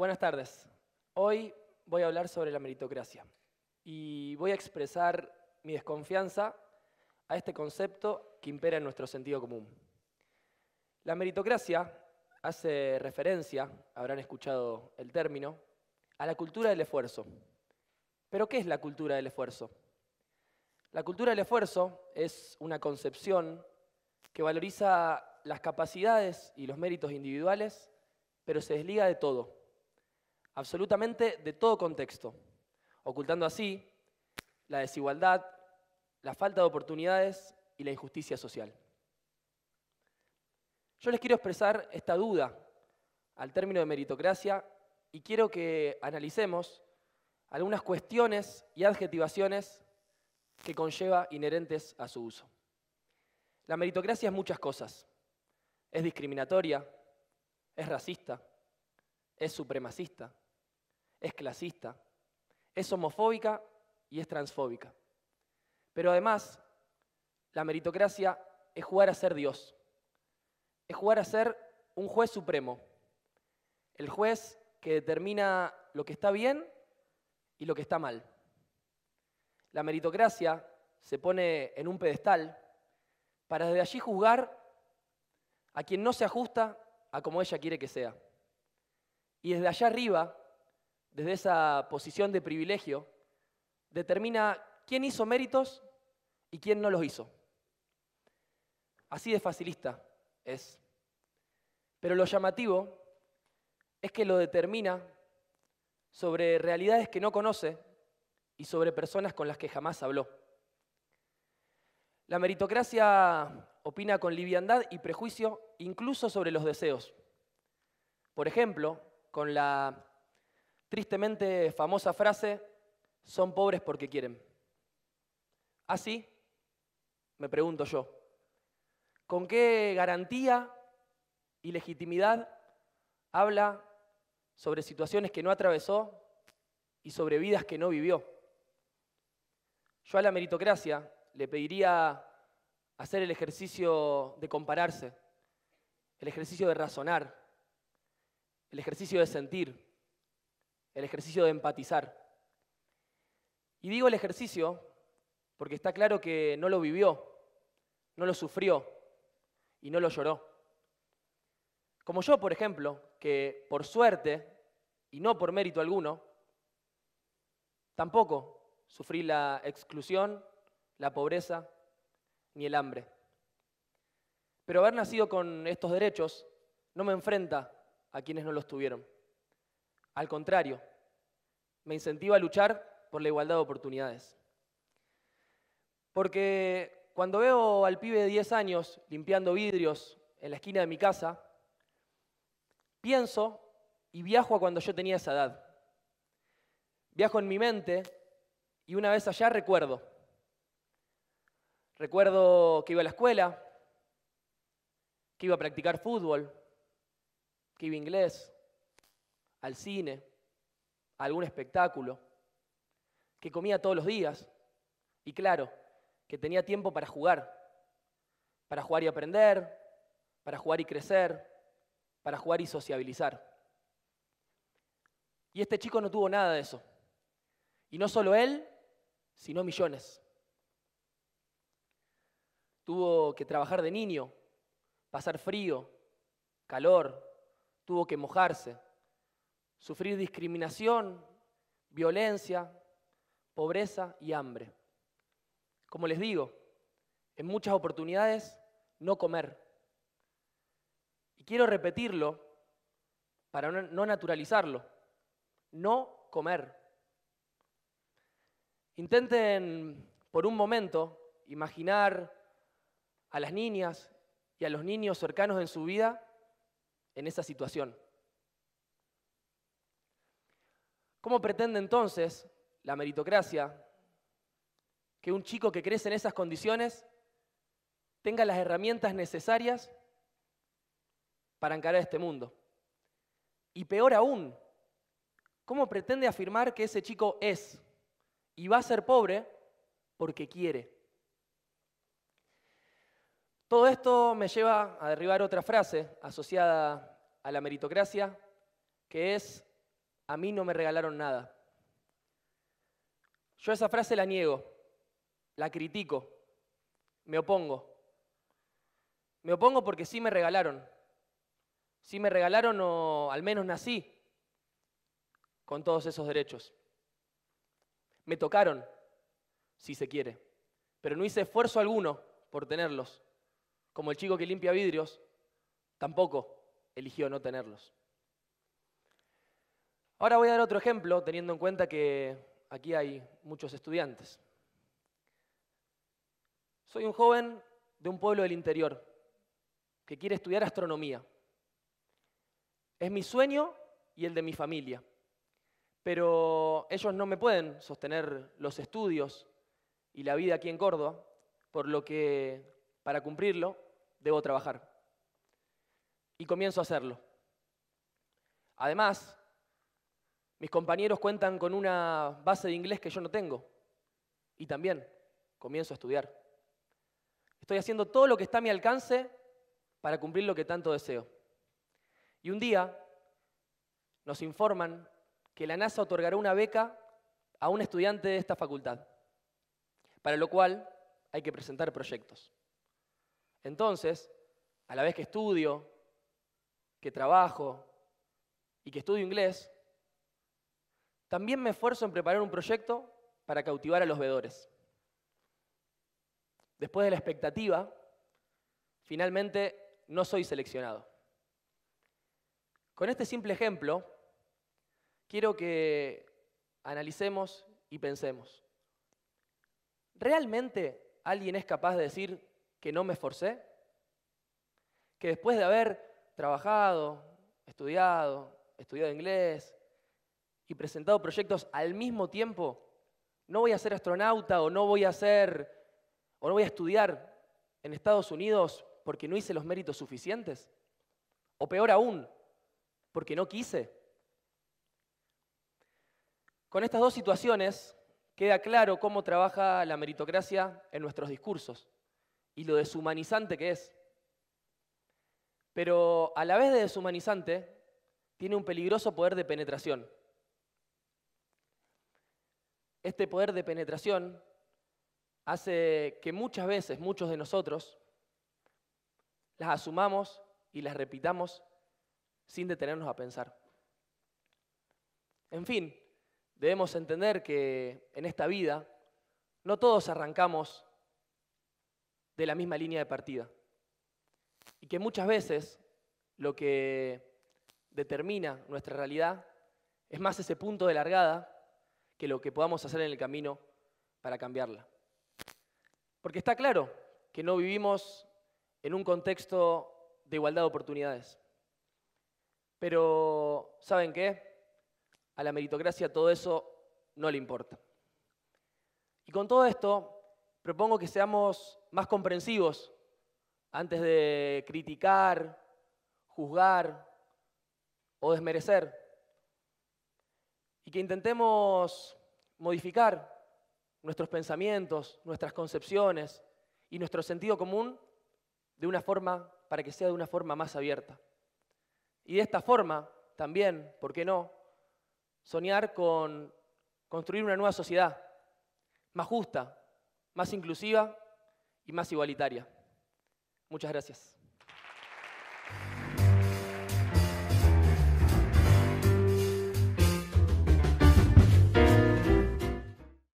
Buenas tardes. Hoy voy a hablar sobre la meritocracia y voy a expresar mi desconfianza a este concepto que impera en nuestro sentido común. La meritocracia hace referencia, habrán escuchado el término, a la cultura del esfuerzo. Pero ¿qué es la cultura del esfuerzo? La cultura del esfuerzo es una concepción que valoriza las capacidades y los méritos individuales, pero se desliga de todo, absolutamente de todo contexto, ocultando así la desigualdad, la falta de oportunidades y la injusticia social. Yo les quiero expresar esta duda al término de meritocracia y quiero que analicemos algunas cuestiones y adjetivaciones que conlleva inherentes a su uso. La meritocracia es muchas cosas. Es discriminatoria, es racista, es supremacista, es clasista, es homofóbica y es transfóbica. Pero además, la meritocracia es jugar a ser Dios, es jugar a ser un juez supremo, el juez que determina lo que está bien y lo que está mal. La meritocracia se pone en un pedestal para desde allí juzgar a quien no se ajusta a como ella quiere que sea. Y desde allá arriba desde esa posición de privilegio, determina quién hizo méritos y quién no los hizo. Así de facilista es. Pero lo llamativo es que lo determina sobre realidades que no conoce y sobre personas con las que jamás habló. La meritocracia opina con liviandad y prejuicio incluso sobre los deseos. Por ejemplo, con la tristemente famosa frase, son pobres porque quieren. Así, me pregunto yo, ¿con qué garantía y legitimidad habla sobre situaciones que no atravesó y sobre vidas que no vivió? Yo a la meritocracia le pediría hacer el ejercicio de compararse, el ejercicio de razonar, el ejercicio de sentir el ejercicio de empatizar. Y digo el ejercicio porque está claro que no lo vivió, no lo sufrió y no lo lloró. Como yo, por ejemplo, que por suerte y no por mérito alguno, tampoco sufrí la exclusión, la pobreza ni el hambre. Pero haber nacido con estos derechos no me enfrenta a quienes no los tuvieron. Al contrario, me incentiva a luchar por la igualdad de oportunidades. Porque cuando veo al pibe de 10 años limpiando vidrios en la esquina de mi casa, pienso y viajo a cuando yo tenía esa edad. Viajo en mi mente y una vez allá recuerdo. Recuerdo que iba a la escuela, que iba a practicar fútbol, que iba a inglés, al cine, a algún espectáculo, que comía todos los días y claro, que tenía tiempo para jugar, para jugar y aprender, para jugar y crecer, para jugar y sociabilizar. Y este chico no tuvo nada de eso. Y no solo él, sino millones. Tuvo que trabajar de niño, pasar frío, calor, tuvo que mojarse, sufrir discriminación, violencia, pobreza y hambre. Como les digo, en muchas oportunidades no comer. Y quiero repetirlo para no naturalizarlo. No comer. Intenten por un momento imaginar a las niñas y a los niños cercanos en su vida en esa situación. ¿Cómo pretende entonces la meritocracia que un chico que crece en esas condiciones tenga las herramientas necesarias para encarar este mundo? Y peor aún, ¿cómo pretende afirmar que ese chico es y va a ser pobre porque quiere? Todo esto me lleva a derribar otra frase asociada a la meritocracia, que es a mí no me regalaron nada. Yo esa frase la niego, la critico, me opongo. Me opongo porque sí me regalaron. Sí me regalaron o al menos nací con todos esos derechos. Me tocaron, si se quiere, pero no hice esfuerzo alguno por tenerlos. Como el chico que limpia vidrios, tampoco eligió no tenerlos. Ahora voy a dar otro ejemplo, teniendo en cuenta que aquí hay muchos estudiantes. Soy un joven de un pueblo del interior que quiere estudiar astronomía. Es mi sueño y el de mi familia. Pero ellos no me pueden sostener los estudios y la vida aquí en Córdoba, por lo que para cumplirlo debo trabajar. Y comienzo a hacerlo. Además, mis compañeros cuentan con una base de inglés que yo no tengo y también comienzo a estudiar. Estoy haciendo todo lo que está a mi alcance para cumplir lo que tanto deseo. Y un día nos informan que la NASA otorgará una beca a un estudiante de esta facultad, para lo cual hay que presentar proyectos. Entonces, a la vez que estudio, que trabajo y que estudio inglés, también me esfuerzo en preparar un proyecto para cautivar a los veedores. Después de la expectativa, finalmente no soy seleccionado. Con este simple ejemplo, quiero que analicemos y pensemos. ¿Realmente alguien es capaz de decir que no me esforcé? Que después de haber trabajado, estudiado, estudiado inglés, y presentado proyectos al mismo tiempo, no voy a ser astronauta o no voy a ser o no voy a estudiar en Estados Unidos porque no hice los méritos suficientes. O peor aún, porque no quise. Con estas dos situaciones queda claro cómo trabaja la meritocracia en nuestros discursos y lo deshumanizante que es. Pero a la vez de deshumanizante, tiene un peligroso poder de penetración. Este poder de penetración hace que muchas veces muchos de nosotros las asumamos y las repitamos sin detenernos a pensar. En fin, debemos entender que en esta vida no todos arrancamos de la misma línea de partida y que muchas veces lo que determina nuestra realidad es más ese punto de largada que lo que podamos hacer en el camino para cambiarla. Porque está claro que no vivimos en un contexto de igualdad de oportunidades. Pero, ¿saben qué? A la meritocracia todo eso no le importa. Y con todo esto, propongo que seamos más comprensivos antes de criticar, juzgar o desmerecer y que intentemos modificar nuestros pensamientos, nuestras concepciones y nuestro sentido común de una forma para que sea de una forma más abierta. Y de esta forma también, ¿por qué no? Soñar con construir una nueva sociedad más justa, más inclusiva y más igualitaria. Muchas gracias.